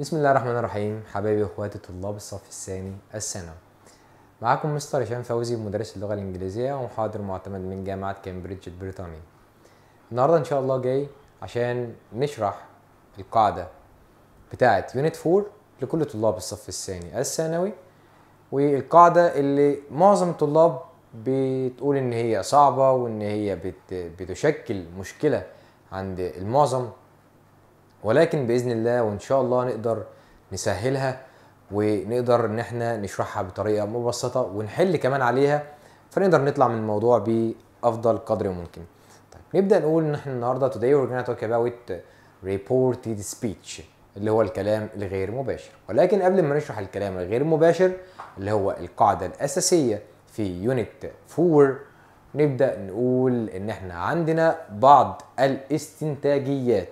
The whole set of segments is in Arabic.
بسم الله الرحمن الرحيم حبايبي واخواتي طلاب الصف الثاني الثانوي معاكم مستر هشام فوزي مدرس اللغه الانجليزيه ومحاضر معتمد من جامعه كامبريدج البريطانيه النهارده ان شاء الله جاي عشان نشرح القاعده بتاعه يونت 4 لكل طلاب الصف الثاني الثانوي والقاعده اللي معظم الطلاب بتقول ان هي صعبه وان هي بتشكل مشكله عند المعظم ولكن باذن الله وان شاء الله نقدر نسهلها ونقدر ان احنا نشرحها بطريقه مبسطه ونحل كمان عليها فنقدر نطلع من الموضوع بافضل قدر ممكن طيب نبدا نقول ان احنا النهارده today we're gonna talk about reported speech اللي هو الكلام الغير مباشر ولكن قبل ما نشرح الكلام الغير مباشر اللي هو القاعده الاساسيه في يونت 4 نبدا نقول ان احنا عندنا بعض الاستنتاجيات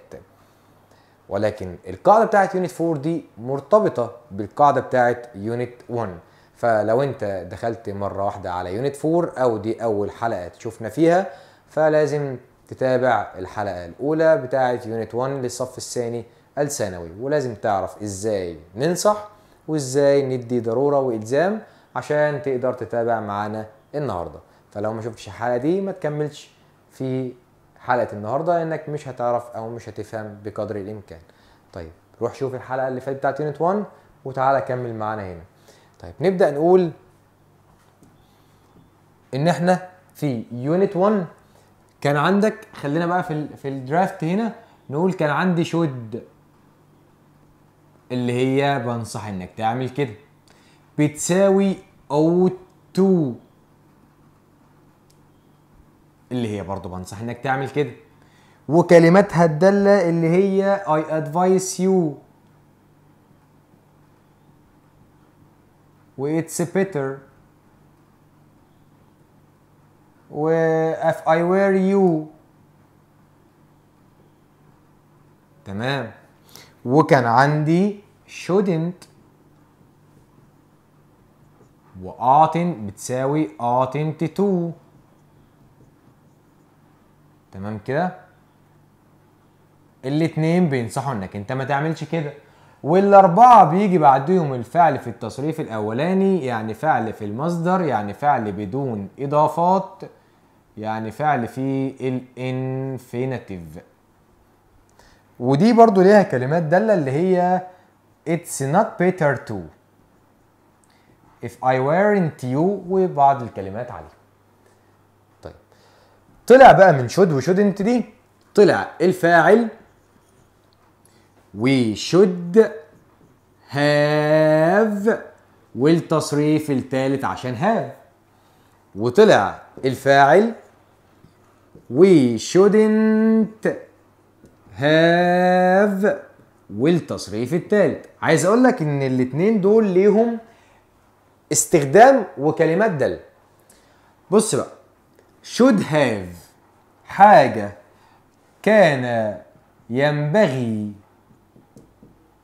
ولكن القاعده بتاعت يونت 4 دي مرتبطه بالقاعده بتاعت يونت 1 فلو انت دخلت مره واحده على يونت 4 او دي اول حلقه تشوفنا فيها فلازم تتابع الحلقه الاولى بتاعه يونت 1 للصف الثاني الثانوي ولازم تعرف ازاي ننصح وازاي ندي ضروره والزام عشان تقدر تتابع معانا النهارده فلو ما شفتش الحلقه دي ما تكملش في حلقه النهارده لانك مش هتعرف او مش هتفهم بقدر الامكان طيب روح شوف الحلقه اللي فاتت بتاعت يونت 1 وتعالى كمل معانا هنا طيب نبدا نقول ان احنا في يونت 1 كان عندك خلينا بقى في في الدرافت هنا نقول كان عندي شود اللي هي بنصح انك تعمل كده بتساوي او 2 اللي هي برضو بنصح انك تعمل كده وكلماتها الدالة اللي هي I advise you و it's better و if I were you تمام وكان عندي shouldn't و ought بتساوي ought to تمام كده الاتنين بينصحوا انك انت ما تعملش كده والاربعه بيجي بعديهم الفعل في التصريف الاولاني يعني فعل في المصدر يعني فعل بدون اضافات يعني فعل في الانفينيتيف ودي برضو ليها كلمات دالة اللي هي it's not better to if I weren't you وبعض الكلمات عليك طلع بقى من شود وشودنت دي طلع الفاعل we should have والتصريف الثالث عشان have وطلع الفاعل we shouldn't have والتصريف التالت عايز اقول لك ان الاثنين دول ليهم استخدام وكلمات دل بص بقى should have حاجة كان ينبغي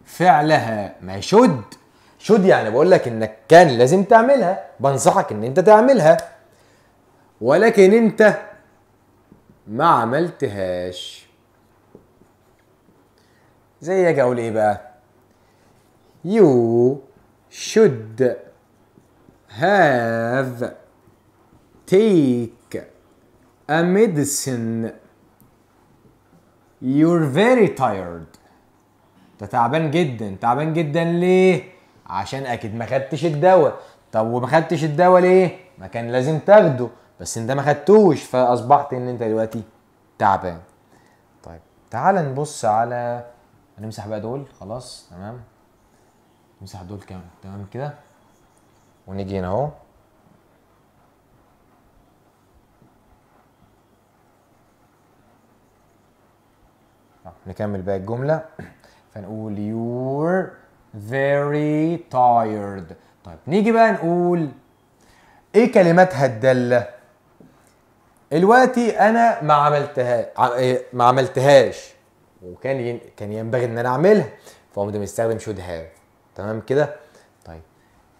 فعلها ما should should يعني بقول لك انك كان لازم تعملها بنصحك ان انت تعملها ولكن انت ما عملتهاش زي اجي اقول ايه بقى you should have take A medicine You're very tired انت تعبان جدا تعبان جدا ليه؟ عشان اكيد ما خدتش الدواء طب وما خدتش الدواء ليه؟ ما كان لازم تاخده بس انت ما خدتوش فاصبحت ان انت دلوقتي تعبان طيب تعال نبص على هنمسح بقى دول خلاص تمام نمسح دول كام تمام كده ونيجي هنا اهو آه، نكمل بقى الجملة فنقول you're very tired طيب نيجي بقى نقول ايه كلماتها الدالة دلوقتي انا ما عملتها إيه، ما عملتهاش وكان ين... كان ينبغي ان انا اعملها فقمت مستخدم شود هاف تمام كده طيب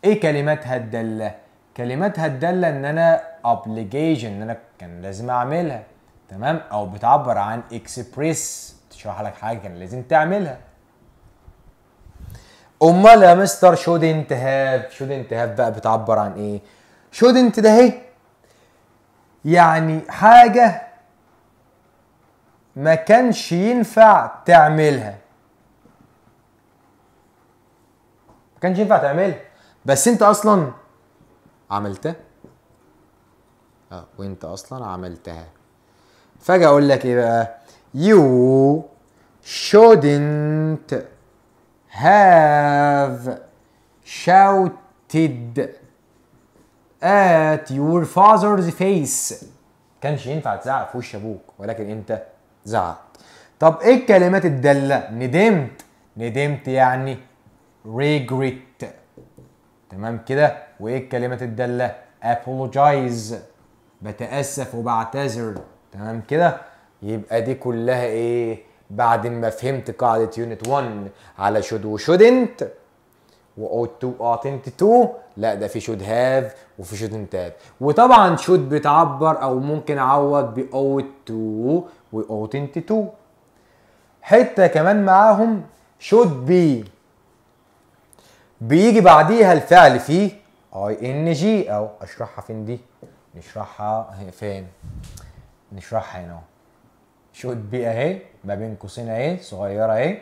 ايه كلماتها الدالة كلماتها الدالة ان انا obligation ان انا كان لازم اعملها تمام او بتعبر عن express تشرح لك حاجه كان لازم تعملها امال يا مستر شودنت هاف شودنت هاف بقى بتعبر عن ايه شودنت ده اهي يعني حاجه ما كانش ينفع تعملها ما كانش ينفع تعملها بس انت اصلا عملتها اه وانت اصلا عملتها فجاه اقول لك ايه بقى You shouldn't have shouted at your father's face كانش ينفع تزعق في وش ابوك ولكن انت زعقت طب ايه الكلمات الدالة ندمت ندمت يعني regret تمام كده وايه الكلمات الدالة apologize بتأسف وبعتذر تمام كده يبقى دي كلها ايه بعد ما فهمت قاعده يونت 1 على شود وشودنت واوت تو اوتنت تو لا ده في شود هاف وفي شودنت هاف وطبعا شود بتعبر او ممكن اعوض باوت تو واوتنت تو حته كمان معاهم شود بي بيجي بعديها الفعل فيه اي ان جي او اشرحها فين دي نشرحها فين نشرحها هنا اهو شوت بي اهي ما بين قوسين اهي صغيره اهي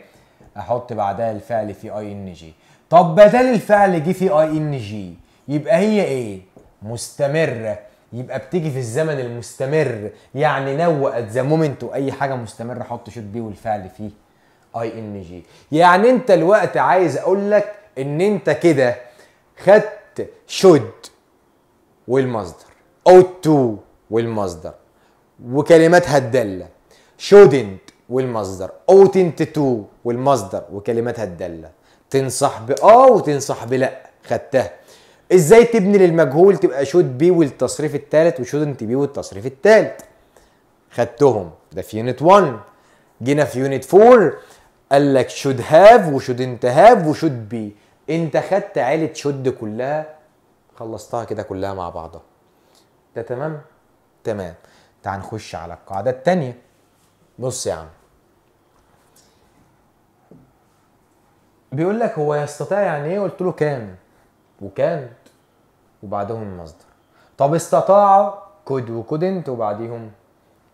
احط بعدها الفعل في اي ان جي طب بدل الفعل جه في اي ان جي يبقى هي ايه مستمره يبقى بتيجي في الزمن المستمر يعني نو ات ذا مومنت واي حاجه مستمره احط شوت بي والفعل فيه اي ان جي يعني انت الوقت عايز اقول لك ان انت كده خدت شود والمصدر او تو والمصدر وكلماتها الداله شودنت والمصدر اوتنت تو والمصدر وكلماتها الداله تنصح باه وتنصح بلا خدتها ازاي تبني للمجهول تبقى شود بي والتصريف الثالث وشودنت بي والتصريف الثالث خدتهم ده في يونت 1 جينا في يونت 4 قال لك شود هاف وشودنت هاف وشود بي انت خدت عيله شود كلها خلصتها كده كلها مع بعضها ده تمام تمام تعال نخش على القاعده الثانيه بص يا عم بيقول لك هو يستطيع يعني ايه قلت له كان وكان وبعدهم المصدر طب استطاع كود وكودنت وبعديهم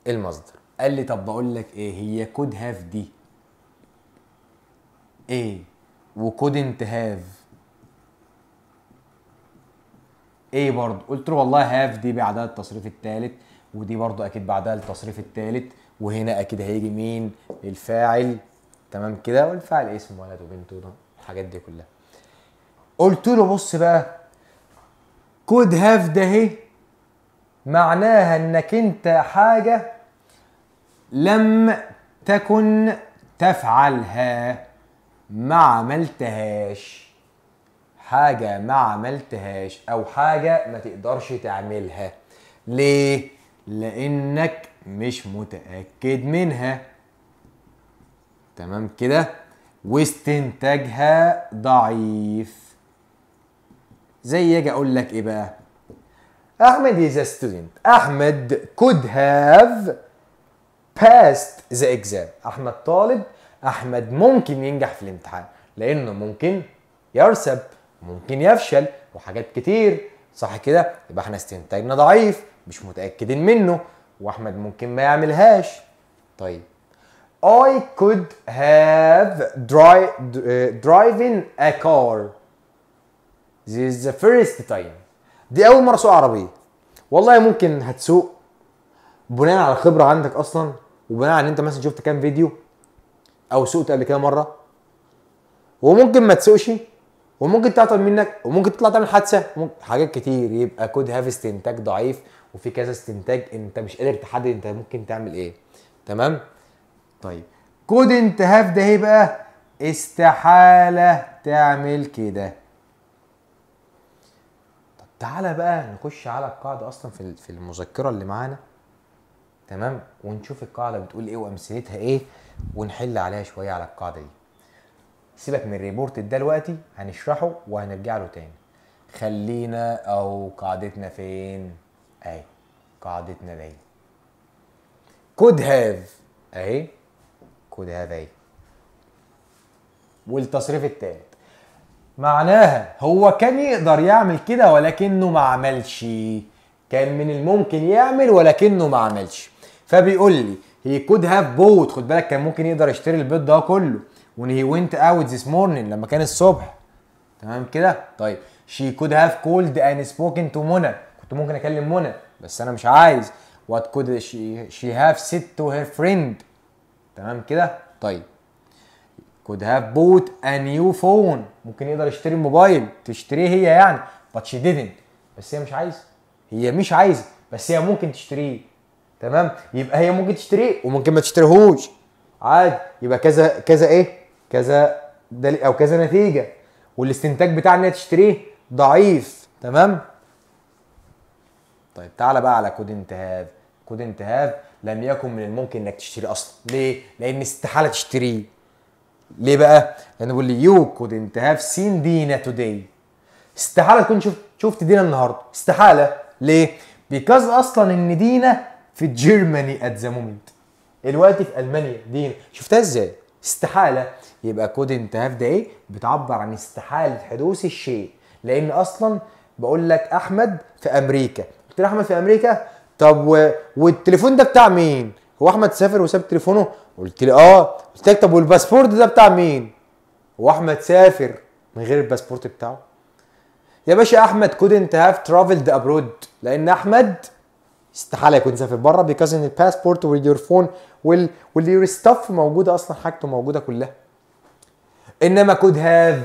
المصدر قال لي طب بقول لك ايه هي كود هاف دي ايه وكودنت هاف ايه برضه قلت له والله هاف دي بعدها التصريف الثالث ودي برضه اكيد بعدها التصريف الثالث وهنا اكيد هيجي مين الفاعل تمام كده والفاعل اسم ولد وبنت والحاجات دي كلها قلت له بص بقى كود هاف ده اهي معناها انك انت حاجه لم تكن تفعلها ما عملتهاش حاجة ما عملتهاش أو حاجة ما تقدرش تعملها ليه؟ لانك مش متاكد منها تمام كده واستنتاجها ضعيف زي اجي اقول لك ايه بقى احمد is a student احمد could have passed the exam احمد طالب احمد ممكن ينجح في الامتحان لانه ممكن يرسب ممكن يفشل وحاجات كتير صح كده يبقى احنا استنتاجنا ضعيف مش متاكدين منه واحمد ممكن ما يعملهاش طيب I could have dri uh, driving a car this is the first time دي اول مره اسوق عربيه والله ممكن هتسوق بناء على الخبره عندك اصلا وبناء على ان انت مثلا شفت كام فيديو او سوقت قبل كده مره وممكن ما تسوقش وممكن تعطل منك وممكن تطلع تعمل حادثه حاجات كتير يبقى كود هاف استنتاج ضعيف وفي كذا استنتاج انت مش قادر تحدد انت ممكن تعمل ايه تمام طيب كود انتهاف ده ايه بقى استحاله تعمل كده طب تعالى بقى نخش على القاعده اصلا في في المذكره اللي معانا تمام ونشوف القاعده بتقول ايه وامثلتها ايه ونحل عليها شويه على القاعده دي سيبك من الريبورت ده دلوقتي هنشرحه وهنرجع له تاني خلينا او قاعدتنا فين اهي قاعدتنا دي could have اهي could have اهي والتصريف الثالث معناها هو كان يقدر يعمل كده ولكنه ما عملش كان من الممكن يعمل ولكنه ما عملش فبيقول لي هي كود هاف بوت خد بالك كان ممكن يقدر يشتري البيض ده كله وان هي وينت اوت ذيس morning لما كان الصبح تمام كده طيب شي كود هاف كولد and سبوكن تو منى كنت ممكن اكلم منى بس انا مش عايز وات كود شي هاف سيت تو هير فريند تمام كده طيب كود هاف بوت ا نيو فون ممكن يقدر يشتري موبايل تشتريه هي يعني but she didn't بس هي مش عايزه هي مش عايزه بس هي ممكن تشتريه تمام يبقى هي ممكن تشتريه وممكن ما تشتريهوش عادي يبقى كذا كذا ايه كذا دل... او كذا نتيجه والاستنتاج بتاع ان هي تشتريه ضعيف تمام طيب تعالى بقى على كود انتهاب كود انتهاب لم يكن من الممكن انك تشتريه اصلا ليه لان استحاله تشتريه ليه بقى لانه بيقول لي يو كود هاف سين دينا توداي استحاله تكون شفت شفت دينا النهارده استحاله ليه بيكاز اصلا ان دينا في جيرماني ات ذا مومنت دلوقتي في المانيا دينا شفتها ازاي استحاله يبقى كود انتهاب ده ايه بتعبر عن استحاله حدوث الشيء لان اصلا بقول لك احمد في امريكا قلت احمد في امريكا طب و... والتليفون ده بتاع مين هو احمد سافر وساب تليفونه قلت لي اه قلت لك طب والباسبورت ده بتاع مين هو احمد سافر من غير الباسبورت بتاعه يا باشا احمد couldn't هاف ترافلد ابرود لان احمد استحاله يكون سافر بره بيكاز ان الباسبورت واليور فون وال واليور ستاف موجوده اصلا حاجته موجوده كلها انما كود هاف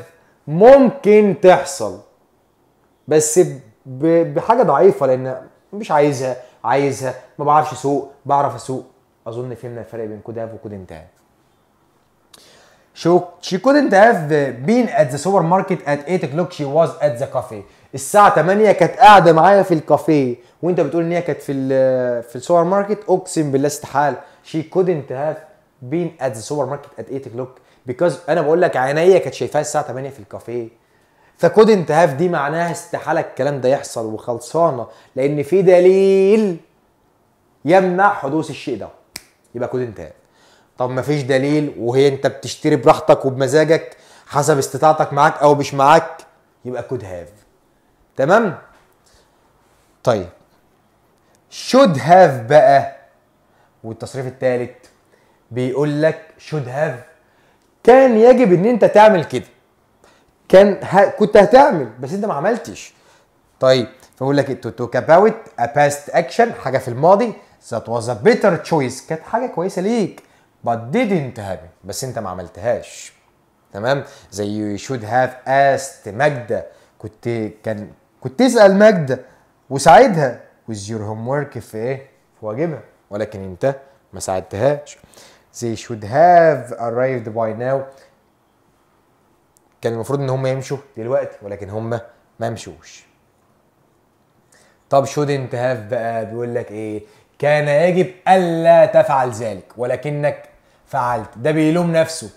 ممكن تحصل بس بحاجه ضعيفه لان مش عايزها عايزها ما بعرفش اسوق بعرف اسوق اظن فهمنا الفرق بين كود هاف وكود انت هاف شو she couldn't have been at the supermarket at 8 o'clock she was at the cafe الساعة 8 كانت قاعدة معايا في الكافيه وانت بتقول ان هي كانت في في السوبر ماركت اقسم بالله استحالة she couldn't have been at the supermarket at 8 o'clock because انا بقول لك عينيا كانت شايفاها الساعة 8 في الكافيه فكود انتهاف دي معناها استحاله الكلام ده يحصل وخلصانه لان في دليل يمنع حدوث الشيء ده يبقى كود هاف طب ما فيش دليل وهي انت بتشتري براحتك وبمزاجك حسب استطاعتك معاك او مش معاك يبقى كود هاف تمام طيب شود هاف بقى والتصريف الثالث بيقول لك شود هاف كان يجب ان انت تعمل كده كان ه... كنت هتعمل بس انت ما عملتش طيب فبقول لك تو توك اباوت ا باست اكشن حاجه في الماضي ذات واز ا بيتر تشويس كانت حاجه كويسه ليك but didn't happen بس انت ما عملتهاش تمام زي يو شود هاف asked ماجدة كنت كان كنت تسأل ماجدة وساعدها يور هوم ورك في ايه في واجبها ولكن انت ما ساعدتهاش زي شود هاف ارايفد باي ناو كان المفروض ان هم يمشوا دلوقتي ولكن هم ما مشوش طب شودنت هاف بقى بيقول لك ايه كان يجب الا تفعل ذلك ولكنك فعلت ده بيلوم نفسه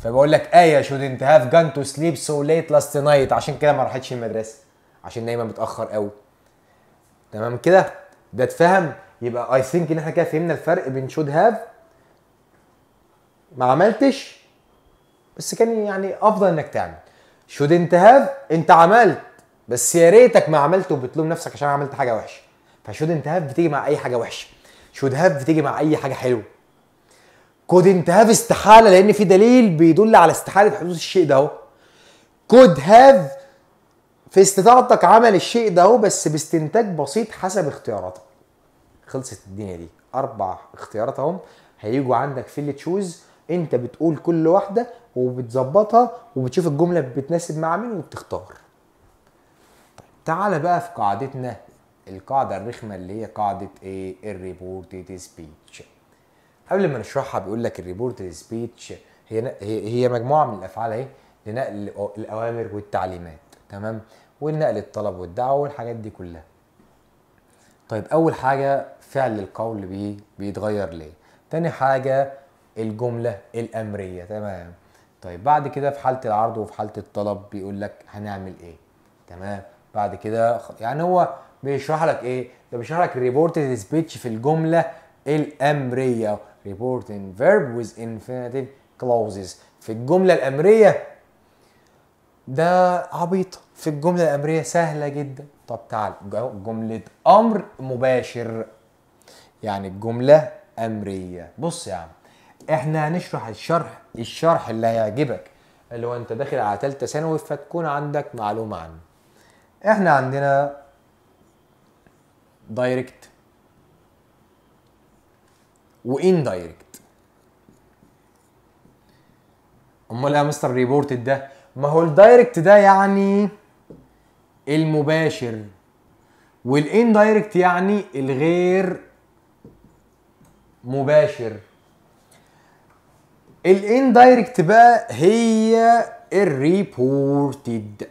فبقول لك ايه شودنت هاف جان تو سليب سو ليت لاست نايت عشان كده ما راحتش المدرسه عشان نايمه متاخر قوي تمام كده ده اتفهم يبقى اي ثينك ان احنا كده فهمنا الفرق بين شود هاف ما عملتش بس كان يعني افضل انك تعمل شود انت هاف انت عملت بس يا ريتك ما عملت وبتلوم نفسك عشان عملت حاجه وحشه فشود انت هاف بتيجي مع اي حاجه وحشه شود هاف بتيجي مع اي حاجه حلوه كود انت هاف استحاله لان في دليل بيدل على استحاله حدوث الشيء ده كود هاف في استطاعتك عمل الشيء ده هو بس باستنتاج بسيط حسب اختياراتك خلصت الدنيا دي اربع اختيارات اهم هيجوا عندك في اللي تشوز انت بتقول كل واحده وبتظبطها وبتشوف الجمله بتناسب مع مين وبتختار طيب، تعالى بقى في قاعدتنا القاعده الرخمه اللي هي قاعده ايه الريبورتد سبيتش قبل ما نشرحها بيقول لك الريبورتد سبيتش هي هي مجموعه من الافعال اهي لنقل الاوامر والتعليمات تمام ونقل الطلب والدعوه والحاجات دي كلها طيب اول حاجه فعل القول بيه بيتغير ليه تاني حاجه الجمله الامريه تمام طيب بعد كده في حاله العرض وفي حاله الطلب بيقول لك هنعمل ايه تمام بعد كده يعني هو بيشرح لك ايه ده بيشرح لك ريبورتد سبيتش في الجمله الامريه ريبورتنج فيرب ويز infinitive كلوزز في الجمله الامريه ده عبيط في الجمله الامريه سهله جدا طب تعال جمله امر مباشر يعني الجمله امريه بص يا عم احنا هنشرح الشرح الشرح اللي هيعجبك اللي هو انت داخل على ثالثه ثانوي فتكون عندك معلومه عنه احنا عندنا دايركت وان دايركت امال ايه يا مستر ريبورتد ده ما هو الدايركت ده يعني المباشر والاندايركت يعني الغير مباشر الاندايركت بقى هي الريبورتد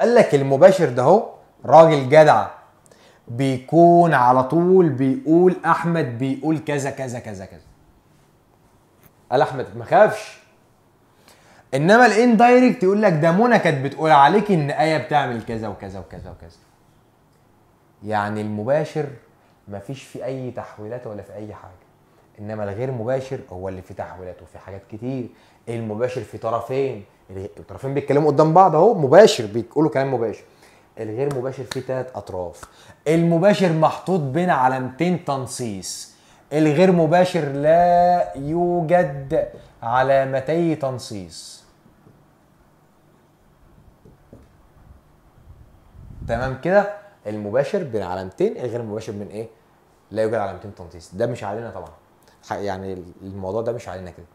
قال لك المباشر ده هو راجل جدع بيكون على طول بيقول احمد بيقول كذا كذا كذا كذا قال احمد ما خافش انما الاندايركت يقول لك ده منى كانت بتقول عليك ان ايه بتعمل كذا وكذا وكذا وكذا يعني المباشر مفيش في اي تحويلات ولا في اي حاجه انما الغير مباشر هو اللي في تحويلات وفي حاجات كتير المباشر في طرفين الطرفين بيتكلموا قدام بعض اهو مباشر بيقولوا كلام مباشر الغير مباشر فيه ثلاث اطراف المباشر محطوط بين علامتين تنصيص الغير مباشر لا يوجد علامتي تنصيص تمام كده المباشر بين علامتين الغير مباشر من ايه لا يوجد علامتين تنصيص ده مش علينا طبعا يعني الموضوع ده مش علينا كده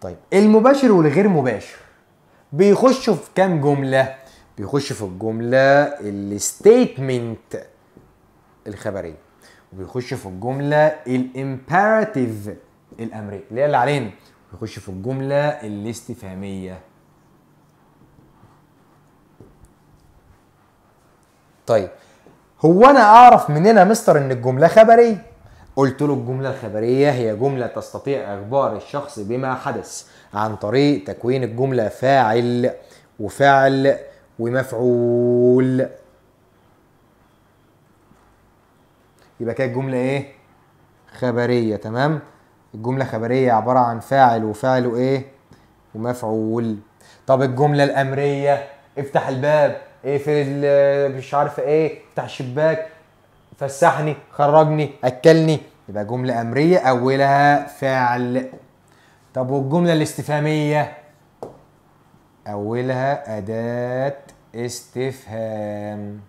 طيب المباشر والغير مباشر بيخشوا في كام جمله بيخش في الجمله الستيتمنت الخبريه وبيخش في الجمله الامبيراتيف الامريه اللي هي اللي علينا بيخش في الجمله الاستفهاميه طيب هو انا اعرف مننا يا مستر ان الجمله خبريه قلت له الجملة الخبرية هي جملة تستطيع إخبار الشخص بما حدث عن طريق تكوين الجملة فاعل وفعل ومفعول يبقى كده الجملة إيه؟ خبرية تمام؟ الجملة خبرية عبارة عن فاعل وفعل وإيه؟ ومفعول طب الجملة الأمرية افتح الباب اقفل مش عارف ايه افتح الشباك فسحني خرجني اكلني يبقى جمله امريه اولها فعل طب والجمله الاستفهاميه اولها اداه استفهام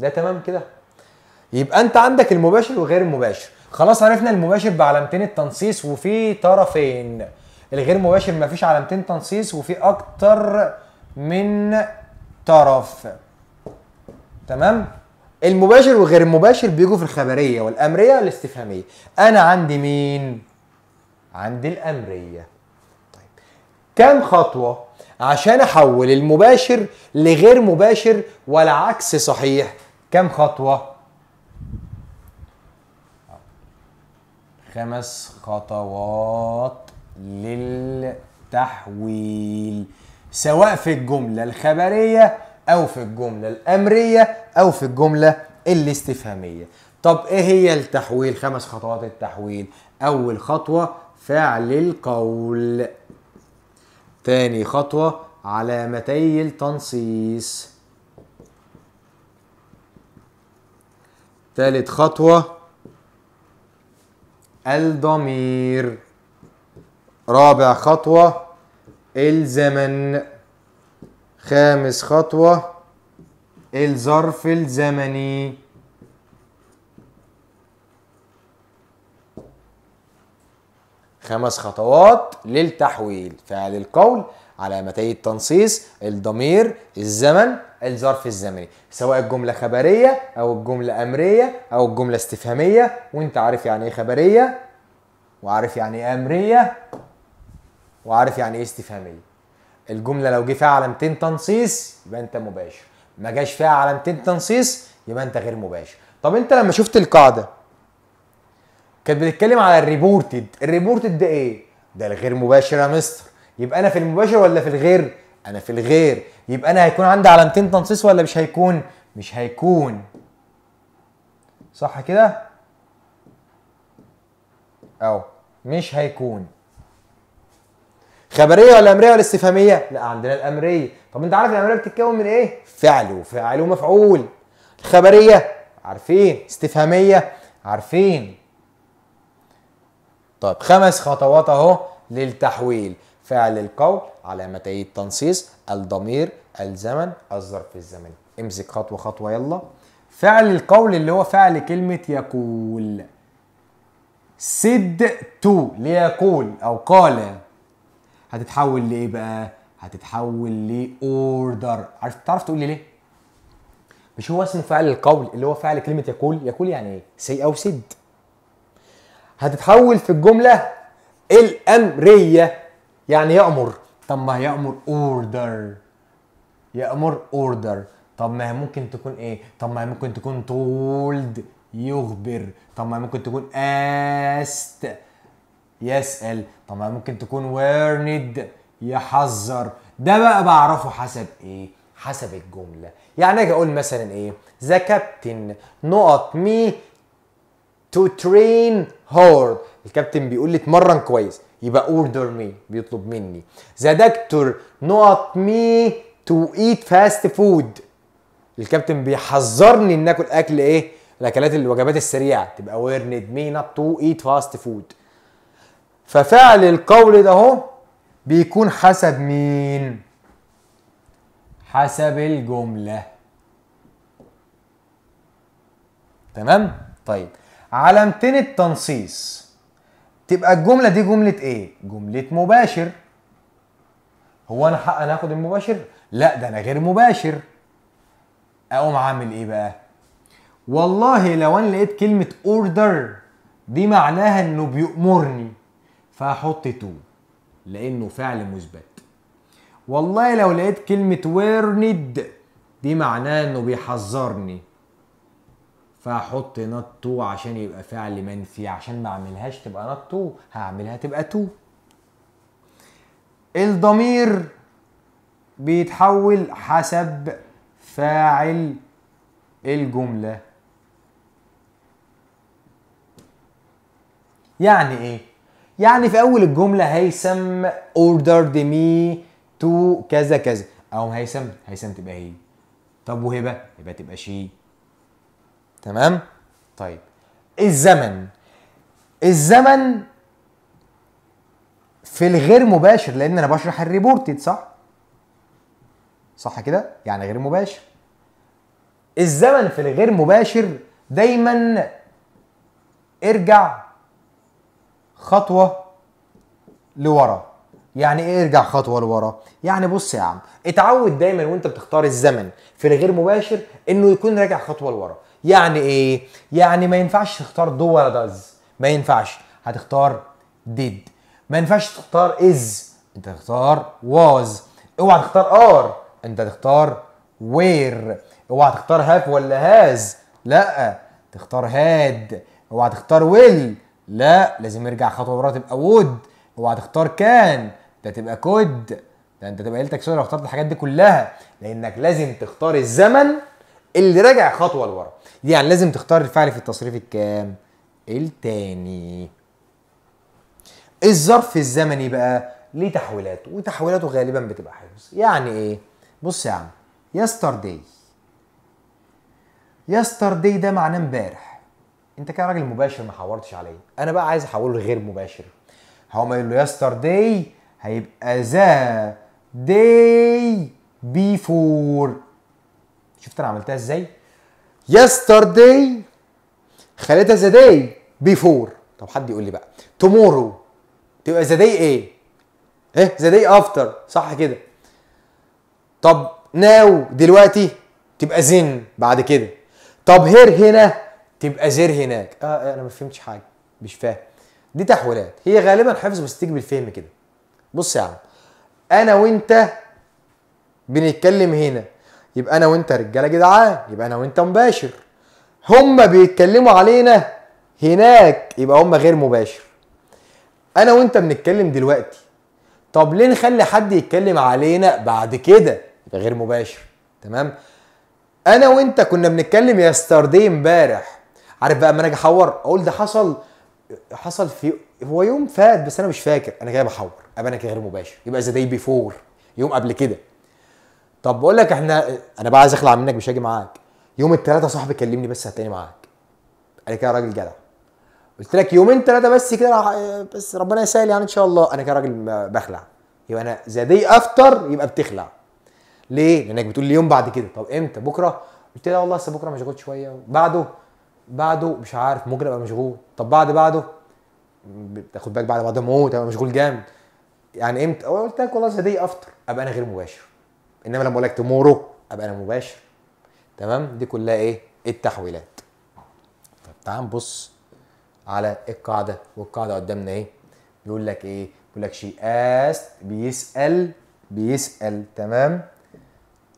ده تمام كده يبقى انت عندك المباشر وغير المباشر خلاص عرفنا المباشر بعلامتين التنصيص وفي طرفين الغير مباشر مفيش علامتين تنصيص وفي اكتر من طرف تمام المباشر وغير المباشر بيجوا في الخبريه والامريه والاستفهاميه انا عندي مين عندي الامريه طيب كام خطوه عشان احول المباشر لغير مباشر والعكس صحيح كام خطوه خمس خطوات للتحويل سواء في الجمله الخبريه او في الجمله الامريه او في الجمله الاستفهاميه طب ايه هي التحويل خمس خطوات التحويل اول خطوه فعل القول تاني خطوه علامتي التنصيص تالت خطوه الضمير رابع خطوه الزمن خامس خطوة الظرف الزمني خمس خطوات للتحويل فعل القول علامتي التنصيص الضمير الزمن الظرف الزمني سواء الجملة خبرية أو الجملة أمرية أو الجملة استفهامية وأنت عارف يعني إيه خبرية وعارف يعني إيه أمرية وعارف يعني إيه استفهامية الجمله لو جه فيها علامتين تنصيص يبقى انت مباشر ما جاش فيها علامتين تنصيص يبقى انت غير مباشر طب انت لما شفت القاعده كانت بتتكلم على الريبورتد الريبورتد ده ايه ده الغير مباشر يا مستر يبقى انا في المباشر ولا في الغير انا في الغير يبقى انا هيكون عندي علامتين تنصيص ولا مش هيكون مش هيكون صح كده اهو مش هيكون خبريه ولا امريه ولا استفهاميه لا عندنا الامريه طب انت عارف الامريه بتتكون من ايه فعل وفاعل ومفعول الخبريه عارفين استفهاميه عارفين طيب خمس خطوات اهو للتحويل فعل القول علامتي التنصيص الضمير الزمن الظرف الزمني امسك خطوه خطوه يلا فعل القول اللي هو فعل كلمه يقول سد تو ليقول او قال هتتحول لايه بقى هتتحول لاوردر عارف تعرف تقول لي ليه مش هو اسم فعل القول اللي هو فعل كلمه يقول يقول يعني ايه سي او سد هتتحول في الجمله الامريه يعني يامر طب ما يامر اوردر يامر اوردر طب ما هي ممكن تكون ايه طب ما هي ممكن تكون تولد يخبر طب ما هي ممكن تكون است يسأل طب ما ممكن تكون ورند يحذر ده بقى بعرفه حسب ايه حسب الجملة يعني اجي اقول مثلا ايه ذا كابتن نقط مي تو ترين hard الكابتن بيقول لي اتمرن كويس يبقى اوردر مي بيطلب مني ذا دكتور نقط مي تو ايت فاست فود الكابتن بيحذرني ان اكل اكل ايه الاكلات الوجبات السريعه تبقى ورند مي نوت تو ايت فاست فود ففعل القول ده اهو بيكون حسب مين حسب الجمله تمام طيب علامتين التنصيص تبقى الجمله دي جمله ايه جمله مباشر هو انا حق انا اخد المباشر لا ده انا غير مباشر اقوم عامل ايه بقى والله لو انا لقيت كلمه اوردر دي معناها انه بيأمرني فهحط تو لانه فعل مثبت والله لو لقيت كلمة ويرند دي معناه انه بيحذرني فهحط نوت تو عشان يبقى فعل منفي عشان ما اعملهاش تبقى نوت تو هعملها تبقى تو الضمير بيتحول حسب فاعل الجملة يعني ايه يعني في اول الجمله هيثم ordered me to كذا كذا او هيثم هيثم تبقى هي طب وهبه هبه تبقى شي تمام طيب الزمن الزمن في الغير مباشر لان انا بشرح الريبورتد صح صح كده يعني غير مباشر الزمن في الغير مباشر دايما ارجع خطوه لورا يعني ايه ارجع خطوه لورا يعني بص يا عم اتعود دايما وانت بتختار الزمن في الغير مباشر انه يكون راجع خطوه لورا يعني ايه يعني ما ينفعش تختار دو ولا داز ما ينفعش هتختار ديد ما ينفعش تختار از انت تختار واز اوعى تختار ار انت تختار وير اوعى تختار هاف ولا هاز لا تختار هاد اوعى تختار ويل لا لازم ارجع خطوه ورا تبقى وود اوعى تختار كان ده تبقى كود ده انت تبقى قلتك سوري لو اخترت الحاجات دي كلها لانك لازم تختار الزمن اللي راجع خطوه لورا يعني لازم تختار الفعل في التصريف الكام التاني الظرف الزمني بقى ليه تحويلات وتحويلاته غالبا بتبقى حفظ يعني ايه بص يا عم يسترداي يسترداي ده معناه امبارح انت كده راجل مباشر ما حورتش عليا انا بقى عايز احوله لغير مباشر هقوم يقول له يسترداي هيبقى ذا داي بيفور شفت انا عملتها ازاي يسترداي خليتها ذا داي بيفور طب حد يقول لي بقى تومورو تبقى ذا داي ايه ايه ذا داي افتر صح كده طب ناو دلوقتي تبقى زن بعد كده طب هير هنا تبقى زير هناك آه،, اه انا ما فهمتش حاجه مش فاهم دي تحويلات هي غالبا حفظ بستيجي بالفهم كده بص يا عم انا وانت بنتكلم هنا يبقى انا وانت رجاله جدعان يبقى انا وانت مباشر هما بيتكلموا علينا هناك يبقى هما غير مباشر انا وانت بنتكلم دلوقتي طب ليه نخلي حد يتكلم علينا بعد كده يبقى غير مباشر تمام انا وانت كنا بنتكلم يستردي امبارح عارف بقى اما انا اجي احور اقول ده حصل حصل في هو يوم فات بس انا مش فاكر انا جاي بحور ابقى انا كده غير مباشر يبقى ذا داي بيفور يوم قبل كده طب بقول لك احنا انا بقى عايز اخلع منك مش هاجي معاك يوم الثلاثه صاحبي كلمني بس هتاني معاك انا كده راجل جدع قلت لك يومين ثلاثه بس كده بس ربنا يسهل يعني ان شاء الله انا كده راجل بخلع يبقى انا ذا داي يبقى بتخلع ليه؟ لانك بتقول لي يوم بعد كده طب امتى؟ بكره؟ قلت لها والله بكره مشغول شويه بعده بعده مش عارف ممكن ابقى مشغول طب بعد بعده تاخد بالك بعد بعده موت ابقى مشغول جامد يعني امتى قلت لك والله صديق افطر ابقى انا غير مباشر انما لما اقول لك تمورو ابقى انا مباشر تمام دي كلها ايه التحويلات طب تعال نبص على القاعده والقاعده قدامنا ايه بيقول لك ايه بيقول لك شي است بيسال بيسال تمام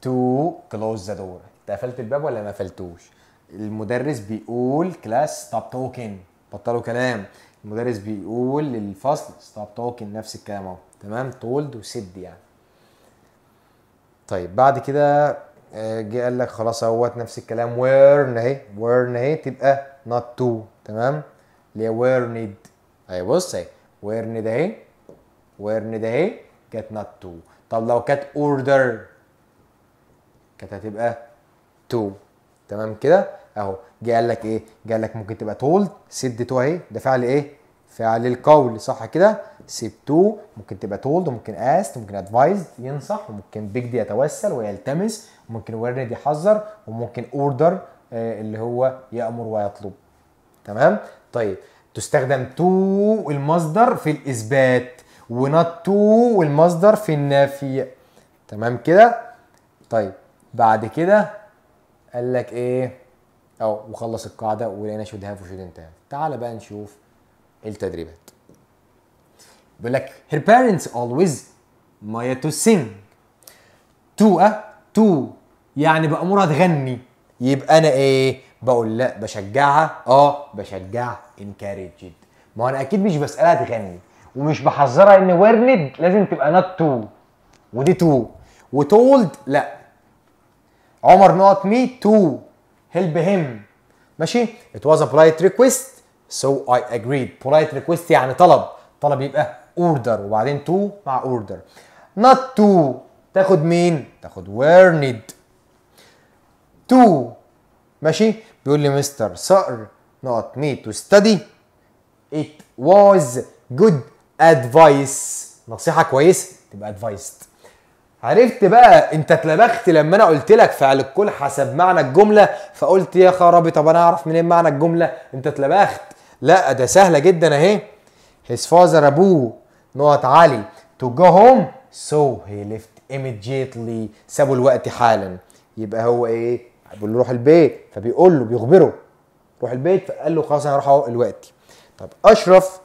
تو كلوز ذا دور انت قفلت الباب ولا ما قفلتوش المدرس بيقول كلاس ستوب توكن بطلوا كلام المدرس بيقول للفصل ستوب توكن نفس الكلام اهو تمام تولد وسد يعني طيب بعد كده آه، جه قال لك خلاص اهوت نفس الكلام ويرن اهي ويرن اهي تبقى نوت تو تمام اللي هي ويرند اهي بص اهي ويرند اهي ويرند اهي كانت نوت تو طب لو كانت اوردر كانت هتبقى تو تمام كده اهو جه قال لك ايه جه قال لك ممكن تبقى تولد تو اهي ده فعل ايه فعل القول صح كده تو ممكن تبقى تولد وممكن است وممكن ادفايزد ينصح وممكن بيجدي يتوسل ويلتمس وممكن ورد يحذر وممكن اوردر آه، اللي هو يامر ويطلب تمام طيب تستخدم تو المصدر في الاثبات ونوت تو المصدر في النفي تمام كده طيب بعد كده قال لك ايه اه وخلص القاعده ولقينا شوت هاف وشوت انتهاف تعال بقى نشوف التدريبات بيقول لك her parents always مايا تو sing تو اه تو يعني بأمرها تغني يبقى انا ايه بقول لا بشجعها اه بشجع encouraged ما انا اكيد مش بسالها تغني ومش بحذرها ان ورند لازم تبقى نوت تو ودي تو وتولد لا عمر نوت مي تو help him ماشي it was a polite request so I agreed polite request يعني طلب طلب يبقى order وبعدين to مع order not to تاخد مين تاخد were need to ماشي بيقول لي مستر صقر not me to study it was good advice نصيحة كويسة تبقى advised عرفت بقى انت اتلبخت لما انا قلت لك فعل الكل حسب معنى الجمله فقلت يا خرابي طب انا اعرف منين معنى الجمله انت اتلبخت لا ده سهله جدا اهي his father ابوه نقط علي to go home so he left immediately سابوا الوقت حالا يبقى هو ايه بيقول له روح البيت فبيقول له بيخبره روح البيت فقال له خلاص انا هروح اهو دلوقتي طب اشرف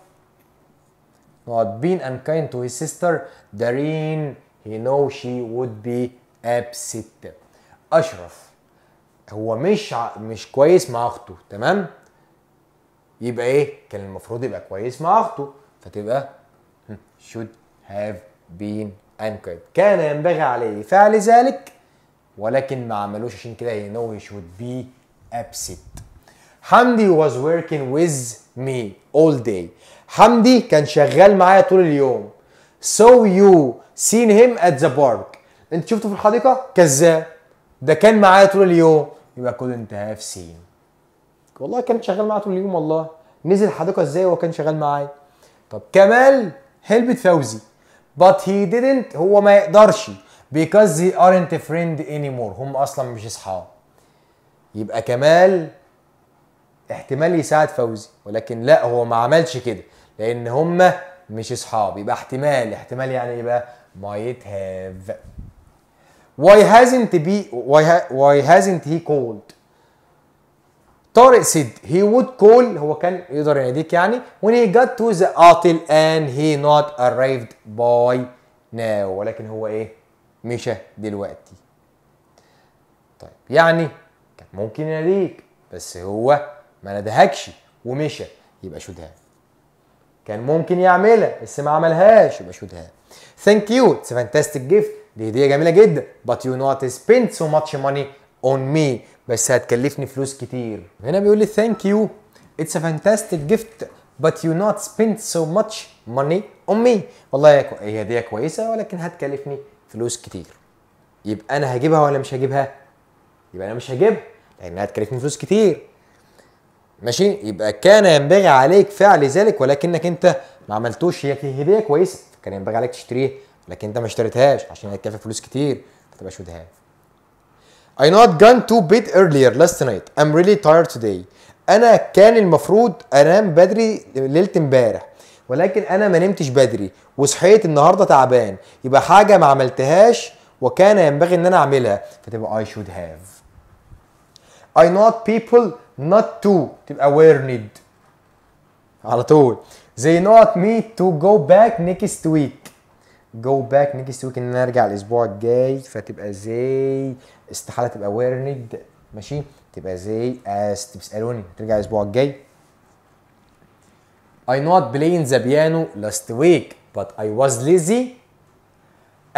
نقط بين unkind to his sister دارين he know she would be upset اشرف هو مش ع... مش كويس مع اخته تمام يبقى ايه كان المفروض يبقى كويس مع اخته فتبقى should have been unkind كان ينبغي عليه فعل ذلك ولكن ما عملوش عشان كده he know he should be upset حمدي was working with me all day حمدي كان شغال معايا طول اليوم سو يو سين هيم ات ذا بارك انت شفته في الحديقه كذاب ده كان معايا طول اليوم يبقى كل انت هاف سين والله كان شغال معايا طول اليوم والله نزل الحديقه ازاي وهو كان شغال معايا طب كمال هلبت فوزي but he didn't هو ما يقدرش because they aren't friend anymore هم اصلا مش اصحاب يبقى كمال احتمال يساعد فوزي ولكن لا هو ما عملش كده لان هما مش اصحابي يبقى احتمال احتمال يعني ايه بقى might have why hasn't be why why hasn't he called طارق سيد he would call هو كان يقدر يناديك يعني when he got to the قاتل and he not arrived by now ولكن هو ايه مشى دلوقتي طيب يعني كان ممكن يناديك بس هو ما نادهكش ومشى يبقى شو ده كان ممكن يعملها بس ما عملهاش يبقى شو ثانك يو اتس فانتاستيك جيفت دي هديه جميله جدا but you not spend so much money on me بس هتكلفني فلوس كتير هنا بيقول لي ثانك يو اتس فانتاستيك جيفت but you not spend so much money on me والله هي هديه كويسه ولكن هتكلفني فلوس كتير يبقى انا هجيبها ولا مش هجيبها يبقى انا مش هجيبها لانها هتكلفني فلوس كتير ماشي يبقى كان ينبغي عليك فعل ذلك ولكنك انت ما عملتوش هي هديه كويسه كان ينبغي عليك تشتريها لكن انت ما اشتريتهاش عشان هتكفي فلوس كتير ما تبقاش وديها I not gone to bed earlier last night I'm really tired today انا كان المفروض انام بدري ليله امبارح ولكن انا ما نمتش بدري وصحيت النهارده تعبان يبقى حاجه ما عملتهاش وكان ينبغي ان انا اعملها فتبقى I should have I not people not to تبقى need على طول they not me to go back next week go back next week ان انا ارجع الاسبوع الجاي فتبقى زي استحاله تبقى need ماشي تبقى زي as تسالوني ترجع الاسبوع الجاي I not playing the piano last week but I was lazy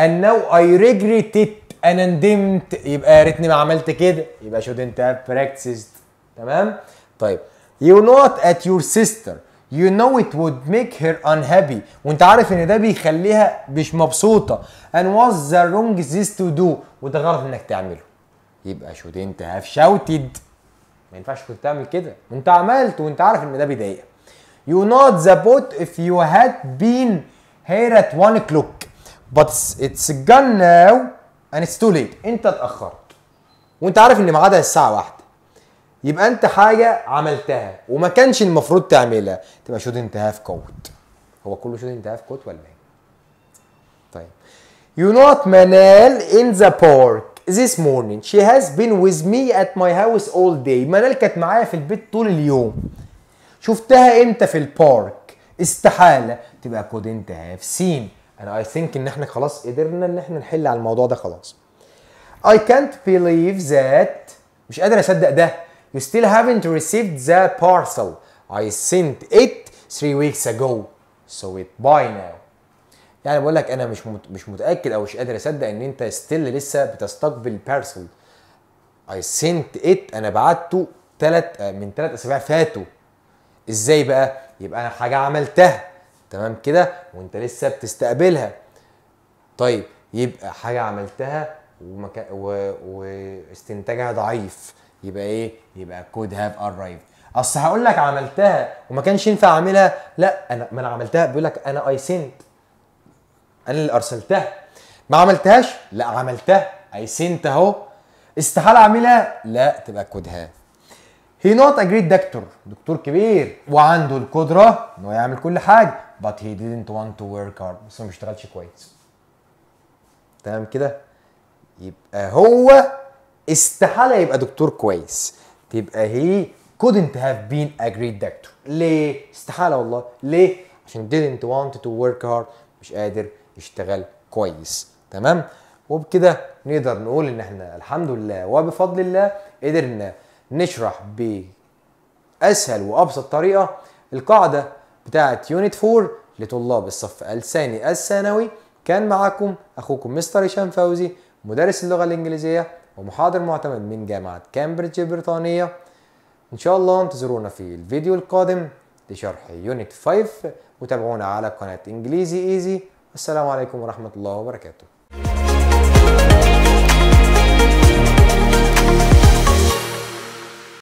and now I regret it انا ندمت يبقى يا ريتني ما عملت كده يبقى shouldn't have practiced تمام طيب you not at your sister you know it would make her unhappy وانت عارف ان ده بيخليها مش مبسوطه and was the wrong this to do وده غلط انك تعمله يبقى should انت have shouted ما ينفعش كنت تعمل كده وانت عملت وانت عارف ان ده بيضايقك you not the boat if you had been here at one o'clock but it's gone now and it's too late انت اتاخرت وانت عارف ان ميعادها الساعه واحده يبقى انت حاجه عملتها وما كانش المفروض تعملها تبقى شوط انتهاء في كوت هو كله شوط انتهاء في كوت ولا ايه طيب يو نوت منال ان ذا بارك this morning she has been with me at my house all day منال كانت معايا في البيت طول اليوم شفتها امتى في البارك استحاله تبقى كود انتهاء في سين انا اي ثينك ان احنا خلاص قدرنا ان احنا نحل على الموضوع ده خلاص I can't believe that مش قادر اصدق ده You still haven't received the parcel. I sent it three weeks ago. So it by now. يعني بقول لك انا مش مش متاكد او مش قادر اصدق ان انت ستيل لسه بتستقبل بارسل I sent it انا بعته تلت آه، من ثلاث اسابيع فاتوا ازاي بقى يبقى انا حاجه عملتها تمام كده وانت لسه بتستقبلها طيب يبقى حاجه عملتها ومكا... و... واستنتاجها ضعيف يبقى ايه يبقى كود هاف ارايفد اصل هقول لك عملتها وما كانش ينفع اعملها لا انا ما انا عملتها بيقول لك انا اي سنت انا اللي ارسلتها ما عملتهاش لا عملتها اي سنت اهو استحاله اعملها لا تبقى كود هاف هي نوت ا جريت دكتور دكتور كبير وعنده القدره انه يعمل كل حاجه but he didn't want to work hard بس ما بيشتغلش كويس تمام كده يبقى هو استحاله يبقى دكتور كويس تبقى هي couldn't have been a great doctor ليه استحاله والله ليه عشان didn't want to work hard مش قادر يشتغل كويس تمام وبكده نقدر نقول ان احنا الحمد لله وبفضل الله قدرنا نشرح باسهل وابسط طريقه القاعده بتاعه يونت 4 لطلاب الصف الثاني الثانوي كان معاكم اخوكم مستر هشام فوزي مدرس اللغه الانجليزيه ومحاضر معتمد من جامعة كامبريدج البريطانية إن شاء الله انتظرونا في الفيديو القادم لشرح يونت 5 وتابعونا على قناة إنجليزي إيزي والسلام عليكم ورحمة الله وبركاته